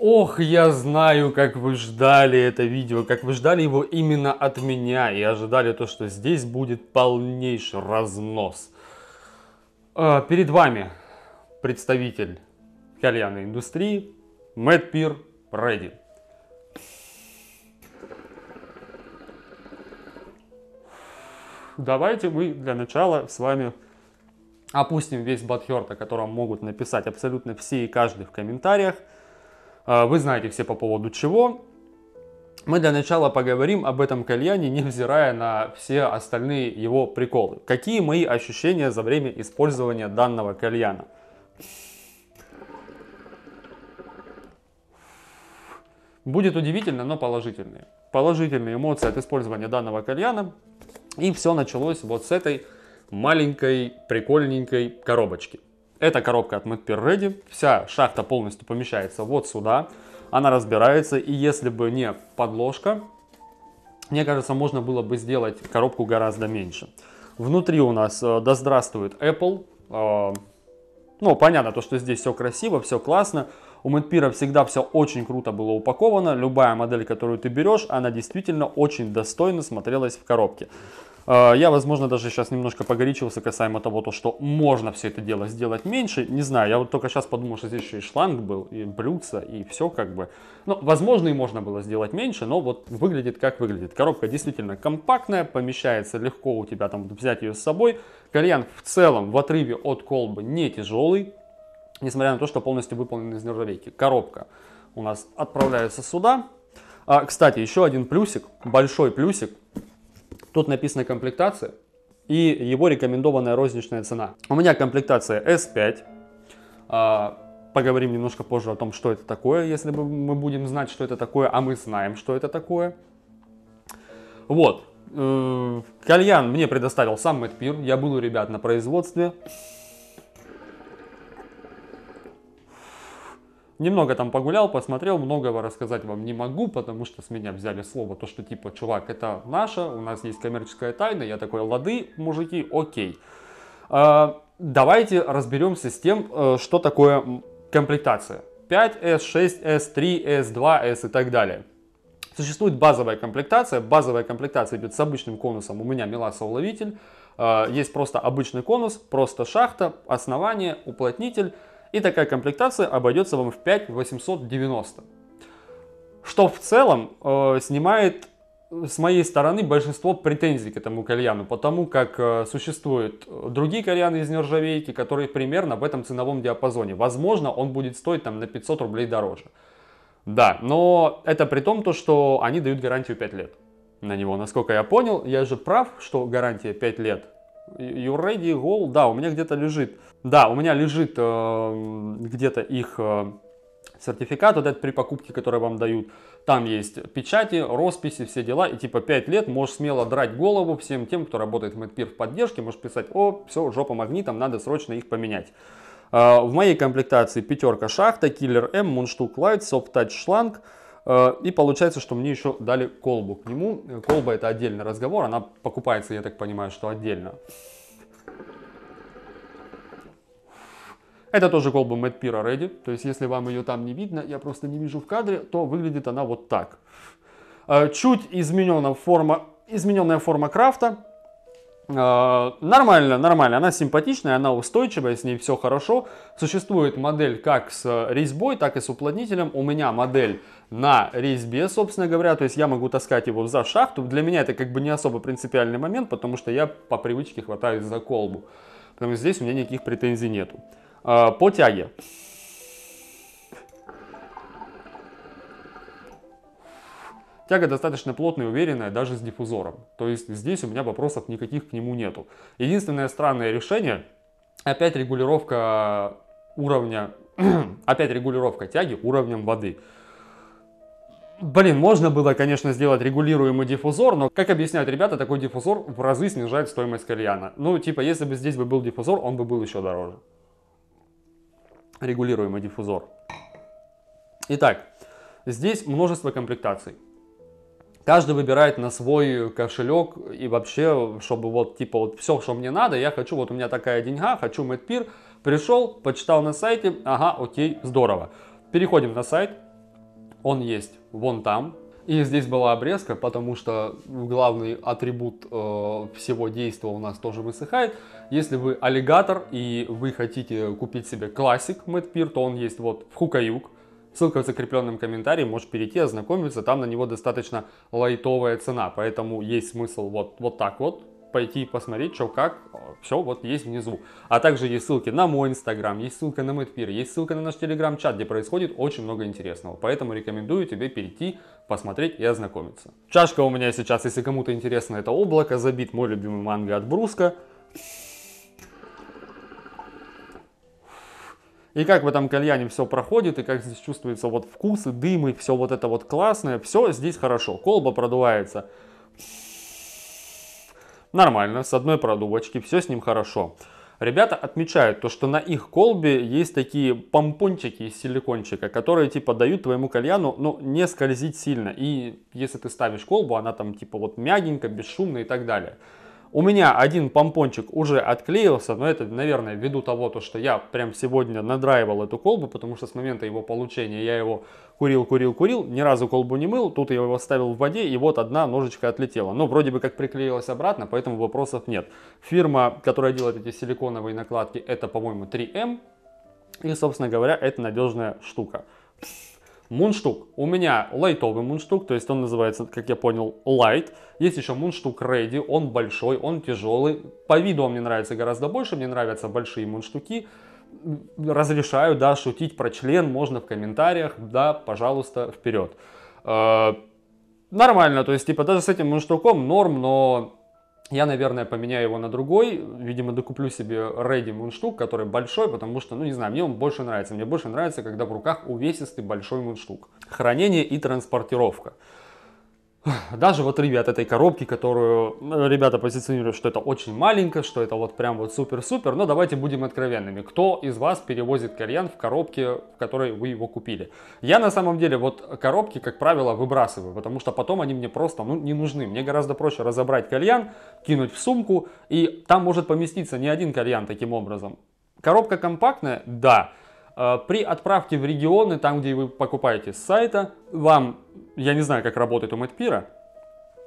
Ох, я знаю, как вы ждали это видео, как вы ждали его именно от меня и ожидали то, что здесь будет полнейший разнос. А, перед вами представитель кальянной индустрии Мэтт Пир Редди. Давайте мы для начала с вами опустим весь бадхерт, о котором могут написать абсолютно все и каждый в комментариях – а, вы знаете все по поводу чего. Мы для начала поговорим об этом кальяне, невзирая на все остальные его приколы. Какие мои ощущения за время использования данного кальяна? Будет удивительно, но положительные. Положительные эмоции от использования данного кальяна. И все началось вот с этой маленькой прикольненькой коробочки. Эта коробка от Madpear Ready, вся шахта полностью помещается вот сюда, она разбирается, и если бы не подложка, мне кажется, можно было бы сделать коробку гораздо меньше. Внутри у нас, э, да здравствует Apple, э, ну, понятно, то, что здесь все красиво, все классно. У Мэтпира всегда все очень круто было упаковано. Любая модель, которую ты берешь, она действительно очень достойно смотрелась в коробке. А, я, возможно, даже сейчас немножко погорячился касаемо того, то, что можно все это дело сделать меньше. Не знаю, я вот только сейчас подумал, что здесь еще и шланг был, и блюдца, и все как бы. Ну, возможно, и можно было сделать меньше, но вот выглядит как выглядит. Коробка действительно компактная, помещается легко у тебя там взять ее с собой. Кальян в целом в отрыве от колбы не тяжелый, несмотря на то, что полностью выполнен из нержавейки. Коробка у нас отправляется сюда. А, кстати, еще один плюсик, большой плюсик Тут написана комплектация и его рекомендованная розничная цена. У меня комплектация S5. А, поговорим немножко позже о том, что это такое, если мы будем знать, что это такое, а мы знаем, что это такое. Вот. Э, кальян мне предоставил сам Мэтпир. Я был у ребят на производстве. немного там погулял, посмотрел, многого рассказать вам не могу, потому что с меня взяли слово, то что типа, чувак, это наша, у нас есть коммерческая тайна, я такой, лады, мужики, окей. А, давайте разберемся с тем, э, что такое комплектация. 5S, 6S, 3S, 2S и так далее. Существует базовая комплектация. Базовая комплектация идет с обычным конусом. У меня меласоуловитель. А, есть просто обычный конус, просто шахта, основание, уплотнитель и такая комплектация обойдется вам в 5890. Что в целом э, снимает э, с моей стороны большинство претензий к этому кальяну, потому как э, существуют другие кальяны из нержавейки, которые примерно в этом ценовом диапазоне. Возможно, он будет стоить там на 500 рублей дороже. Да, но это при том, то, что они дают гарантию 5 лет на него. Насколько я понял, я же прав, что гарантия 5 лет You ready, goal? Да, у меня где-то лежит. Да, у меня лежит э, где-то их э, сертификат, вот этот при покупке, который вам дают. Там есть печати, росписи, все дела. И типа 5 лет можешь смело драть голову всем тем, кто работает в MedPeer в поддержке. Можешь писать, о, все, жопа магнитом, надо срочно их поменять. Э, в моей комплектации пятерка шахта, киллер М, мунштук лайт, софт-тач шланг. Э, и получается, что мне еще дали колбу к нему. Э, колба это отдельный разговор, она покупается, я так понимаю, что отдельно. Это тоже колба Mad Ready, то есть если вам ее там не видно, я просто не вижу в кадре, то выглядит она вот так. Э, чуть изменена форма, измененная форма крафта, а, нормально, нормально. Она симпатичная, она устойчивая, с ней все хорошо. Существует модель как с э, резьбой, так и с уплотнителем. У меня модель на резьбе, собственно говоря. То есть я могу таскать его за шахту. Для меня это как бы не особо принципиальный момент, потому что я по привычке хватаюсь за колбу. Потому здесь у меня никаких претензий нету. А, по тяге. Тяга достаточно плотная и уверенная даже с диффузором. То есть здесь у меня вопросов никаких к нему нету. Единственное странное решение, опять регулировка уровня, опять регулировка тяги уровнем воды. Блин, можно было, конечно, сделать регулируемый диффузор, но, как объясняют ребята, такой диффузор в разы снижает стоимость кальяна. Ну, типа, если бы здесь был диффузор, он бы был еще дороже. Регулируемый диффузор. Итак, здесь множество комплектаций каждый выбирает на свой кошелек и вообще, чтобы вот, типа, вот все, что мне надо, я хочу, вот у меня такая деньга, хочу Медпир, пришел, почитал на сайте, ага, окей, здорово. Переходим на сайт, он есть вон там, и здесь была обрезка, потому что главный атрибут э, всего действия у нас тоже высыхает. Если вы аллигатор и вы хотите купить себе классик медпир, то он есть вот в Хукаюк. Ссылка в закрепленном комментарии, можешь перейти, ознакомиться, там на него достаточно лайтовая цена, поэтому есть смысл вот, вот так вот пойти посмотреть, что как, все вот есть внизу. А также есть ссылки на мой инстаграм, есть ссылка на Мэтпир, есть ссылка на наш телеграм-чат, где происходит очень много интересного. Поэтому рекомендую тебе перейти, посмотреть и ознакомиться. Чашка у меня сейчас, если кому-то интересно, это облако, забит мой любимый манго от Бруска. И как в этом кальяне все проходит, и как здесь чувствуется вот вкус и дым, и все вот это вот классное, все здесь хорошо. Колба продувается. Нормально, с одной продувочки, все с ним хорошо. Ребята отмечают то, что на их колбе есть такие помпончики из силикончика, которые типа дают твоему кальяну, ну, не скользить сильно. И если ты ставишь колбу, она там типа вот мягенько, бесшумно и так далее. У меня один помпончик уже отклеился, но это, наверное, ввиду того, то, что я прям сегодня надраивал эту колбу, потому что с момента его получения я его курил, курил, курил, ни разу колбу не мыл, тут я его ставил в воде, и вот одна ножичка отлетела. Но ну, вроде бы как приклеилась обратно, поэтому вопросов нет. Фирма, которая делает эти силиконовые накладки, это, по-моему, 3M, эм. и, собственно говоря, это надежная штука. Мунштук. У меня лайтовый мунштук, то есть он называется, как я понял, лайт. Есть еще мунштук рейди, он большой, он тяжелый. По виду он мне нравится гораздо больше, мне нравятся большие мунштуки. Разрешаю, да, шутить про член можно в комментариях, да, пожалуйста, вперед. Э -э нормально, то есть, типа, даже с этим мунштуком норм, но я, наверное, поменяю его на другой. Видимо, докуплю себе Ready мундштук, который большой, потому что, ну не знаю, мне он больше нравится. Мне больше нравится, когда в руках увесистый большой мундштук. Хранение и транспортировка даже вот, ребят, этой коробки, которую э, ребята позиционируют, что это очень маленько, что это вот прям вот супер-супер, но давайте будем откровенными. Кто из вас перевозит кальян в коробке, в которой вы его купили? Я на самом деле вот коробки, как правило, выбрасываю, потому что потом они мне просто ну, не нужны. Мне гораздо проще разобрать кальян, кинуть в сумку, и там может поместиться не один кальян таким образом. Коробка компактная? Да. Да. А, при отправке в регионы, там, где вы покупаете с сайта, вам, я не знаю, как работает у Мэтпира,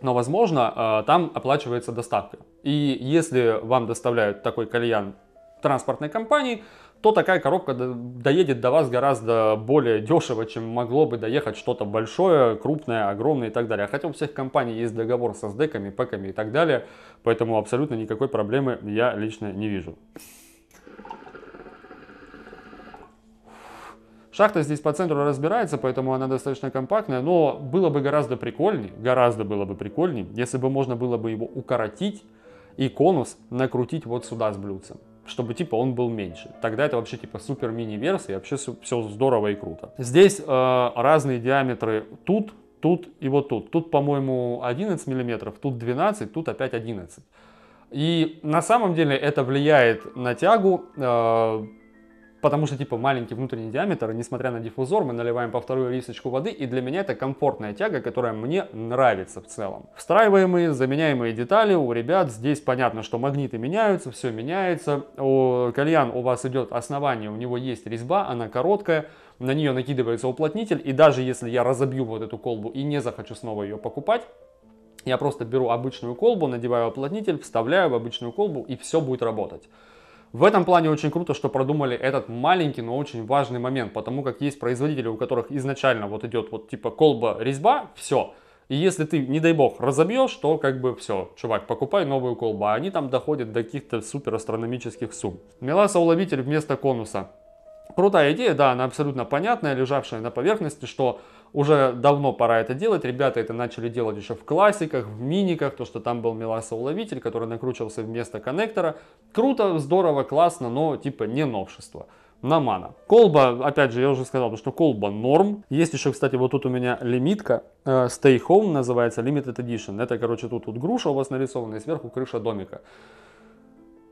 но, возможно, а, там оплачивается доставка. И если вам доставляют такой кальян транспортной компании, то такая коробка доедет до вас гораздо более дешево, чем могло бы доехать что-то большое, крупное, огромное и так далее. Хотя у всех компаний есть договор со СДЭКами, ПЭКами и так далее, поэтому абсолютно никакой проблемы я лично не вижу. Шахта здесь по центру разбирается, поэтому она достаточно компактная, но было бы гораздо прикольнее, гораздо было бы прикольнее, если бы можно было бы его укоротить и конус накрутить вот сюда с блюдцем чтобы типа он был меньше. Тогда это вообще типа супер мини-версия, вообще все здорово и круто. Здесь э, разные диаметры тут, тут и вот тут. Тут, по-моему, 11 миллиметров, тут 12, тут опять 11. И на самом деле это влияет на тягу, э, потому что типа маленький внутренний диаметр, несмотря на диффузор, мы наливаем по вторую рисочку воды, и для меня это комфортная тяга, которая мне нравится в целом. Встраиваемые, заменяемые детали у ребят, здесь понятно, что магниты меняются, все меняется, у, кальян у вас идет основание, у него есть резьба, она короткая, на нее накидывается уплотнитель, и даже если я разобью вот эту колбу и не захочу снова ее покупать, я просто беру обычную колбу, надеваю уплотнитель, вставляю в обычную колбу и все будет работать. В этом плане очень круто, что продумали этот маленький, но очень важный момент, потому как есть производители, у которых изначально вот идет вот типа колба, резьба, все. И если ты, не дай бог, разобьешь, то как бы все, чувак, покупай новую колбу. А они там доходят до каких-то супер астрономических сумм. Меласоуловитель вместо конуса. Крутая идея, да, она абсолютно понятная, лежавшая на поверхности, что уже давно пора это делать. Ребята это начали делать еще в классиках, в миниках, то, что там был меласоуловитель, который накручивался вместо коннектора. Круто, здорово, классно, но типа не новшество на мана. Колба, опять же, я уже сказал, что колба норм. Есть еще, кстати, вот тут у меня лимитка. Э, Stay Home называется, Limited Edition. Это, короче, тут вот груша у вас нарисована и сверху крыша домика.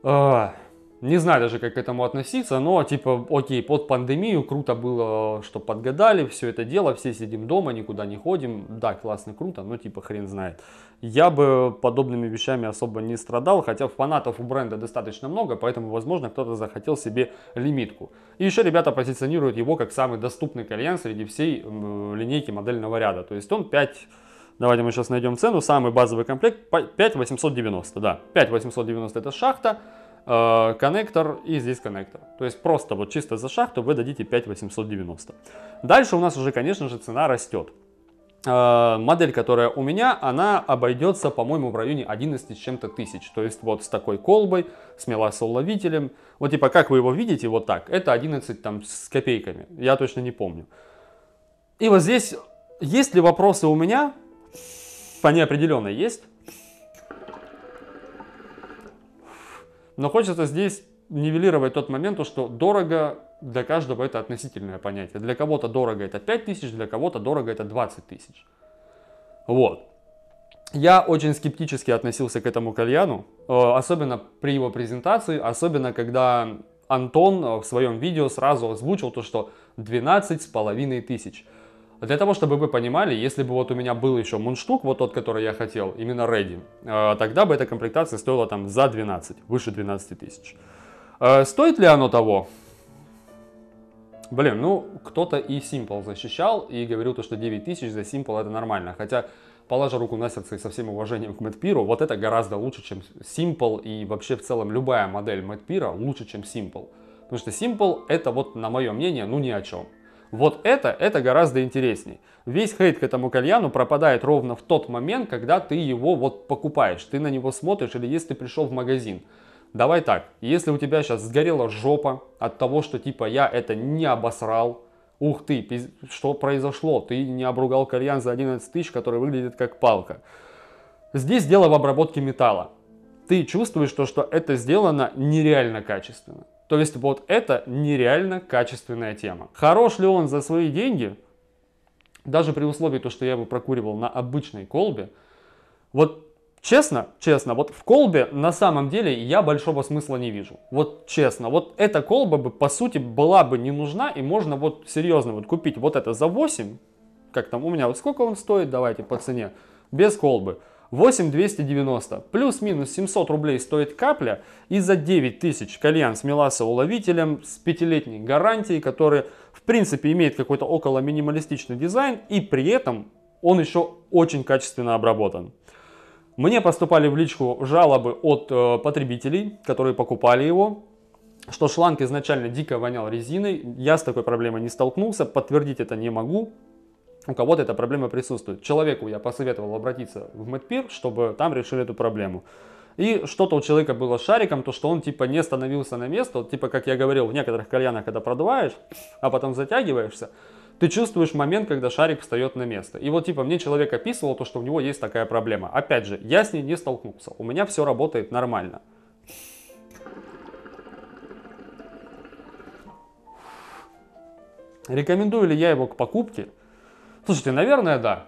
Э, не знаю даже, как к этому относиться, но типа, окей, под пандемию круто было, что подгадали, все это дело, все сидим дома, никуда не ходим, да, классно, круто, но типа хрен знает. Я бы подобными вещами особо не страдал, хотя фанатов у бренда достаточно много, поэтому, возможно, кто-то захотел себе лимитку. И еще ребята позиционируют его как самый доступный кальян среди всей линейки модельного ряда, то есть он 5 Давайте мы сейчас найдем цену. Самый базовый комплект 5890, да. 5890 это шахта, Э, коннектор и здесь коннектор. То есть просто вот чисто за шахту вы дадите 5890. Дальше у нас уже, конечно же, цена растет. Э, модель, которая у меня, она обойдется, по-моему, в районе 11 с чем-то тысяч. То есть вот с такой колбой, с меласоловителем. Вот типа как вы его видите, вот так. Это 11 там с копейками. Я точно не помню. И вот здесь есть ли вопросы у меня? вполне определенно есть. Но хочется здесь нивелировать тот момент, что дорого для каждого это относительное понятие. Для кого-то дорого это 5 тысяч, для кого-то дорого это 20 тысяч. Вот. Я очень скептически относился к этому кальяну, э, особенно при его презентации, особенно когда Антон э, в своем видео сразу озвучил то, что 12 с половиной тысяч – для того, чтобы вы понимали, если бы вот у меня был еще мундштук, вот тот, который я хотел, именно Ready, э, тогда бы эта комплектация стоила там за 12, выше 12 тысяч. Э, стоит ли оно того? Блин, ну кто-то и Simple защищал и говорил то, что 9 тысяч за Simple это нормально. Хотя, положа руку на сердце и со всем уважением к Медпиру, вот это гораздо лучше, чем Simple и вообще в целом любая модель Медпира лучше, чем Simple. Потому что Simple это вот, на мое мнение, ну ни о чем. Вот это, это гораздо интереснее. Весь хейт к этому кальяну пропадает ровно в тот момент, когда ты его вот покупаешь, ты на него смотришь или если ты пришел в магазин. Давай так, если у тебя сейчас сгорела жопа от того, что типа я это не обосрал, ух ты, что произошло, ты не обругал кальян за 11 тысяч, который выглядит как палка. Здесь дело в обработке металла. Ты чувствуешь то, что это сделано нереально качественно. То есть вот это нереально качественная тема. Хорош ли он за свои деньги? Даже при условии, то, что я его прокуривал на обычной колбе, вот Честно, честно, вот в колбе на самом деле я большого смысла не вижу. Вот честно, вот эта колба бы по сути была бы не нужна и можно вот серьезно вот купить вот это за 8, как там у меня, вот сколько он стоит, давайте по цене, без колбы. 8290. Плюс-минус 700 рублей стоит капля. И за 9000 кальян с меласоуловителем с пятилетней гарантией, который в принципе имеет какой-то около минималистичный дизайн. И при этом он еще очень качественно обработан. Мне поступали в личку жалобы от э, потребителей, которые покупали его, что шланг изначально дико вонял резиной. Я с такой проблемой не столкнулся, подтвердить это не могу у кого-то эта проблема присутствует. Человеку я посоветовал обратиться в Медпир, чтобы там решили эту проблему. И что-то у человека было с шариком, то что он типа не становился на место, вот, типа как я говорил, в некоторых кальянах, когда продуваешь, а потом затягиваешься, ты чувствуешь момент, когда шарик встает на место. И вот типа мне человек описывал то, что у него есть такая проблема. Опять же, я с ней не столкнулся, у меня все работает нормально. Рекомендую ли я его к покупке? Слушайте, наверное, да.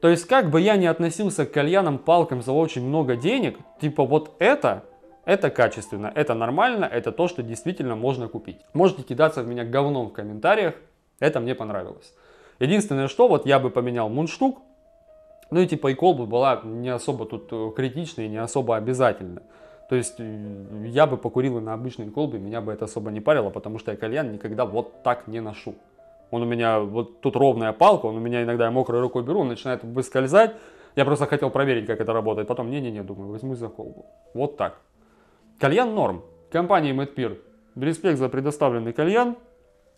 То есть, как бы я ни относился к кальянам, палкам за очень много денег, типа вот это, это качественно, это нормально, это то, что действительно можно купить. Можете кидаться в меня говном в комментариях, это мне понравилось. Единственное, что вот я бы поменял мундштук, ну и типа и колба была не особо тут э, критична и не особо обязательна. То есть э, я бы покурил и на обычной колбе, меня бы это особо не парило, потому что я кальян никогда вот так не ношу. Он у меня, вот тут ровная палка, он у меня иногда, я мокрой рукой беру, он начинает выскользать. Я просто хотел проверить, как это работает. Потом, не-не-не, думаю, возьму за колбу. Вот так. Кальян норм. Компании Медпир. Респект за предоставленный кальян.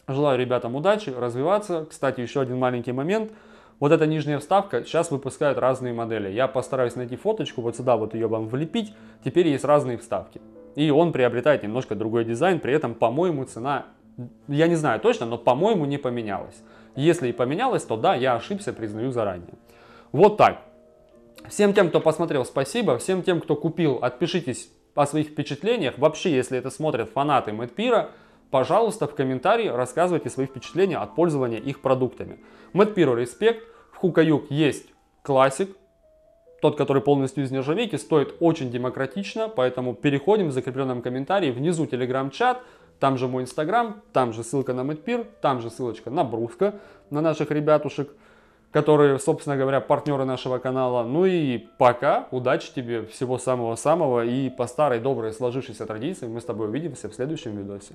Желаю ребятам удачи, развиваться. Кстати, еще один маленький момент. Вот эта нижняя вставка, сейчас выпускают разные модели. Я постараюсь найти фоточку, вот сюда вот ее вам влепить. Теперь есть разные вставки. И он приобретает немножко другой дизайн, при этом, по-моему, цена я не знаю точно, но, по-моему, не поменялось. Если и поменялось, то да, я ошибся, признаю заранее. Вот так. Всем тем, кто посмотрел, спасибо. Всем тем, кто купил, отпишитесь о своих впечатлениях. Вообще, если это смотрят фанаты Мэтпира, пожалуйста, в комментарии рассказывайте свои впечатления от пользования их продуктами. Мэтпиру респект. В Хукаюк есть классик, тот, который полностью из нержавейки, стоит очень демократично, поэтому переходим в закрепленном комментарии внизу телеграм-чат, там же мой инстаграм, там же ссылка на Мэтпир, там же ссылочка на Бруска, на наших ребятушек, которые, собственно говоря, партнеры нашего канала. Ну и пока, удачи тебе, всего самого-самого. И по старой доброй сложившейся традиции мы с тобой увидимся в следующем видосе.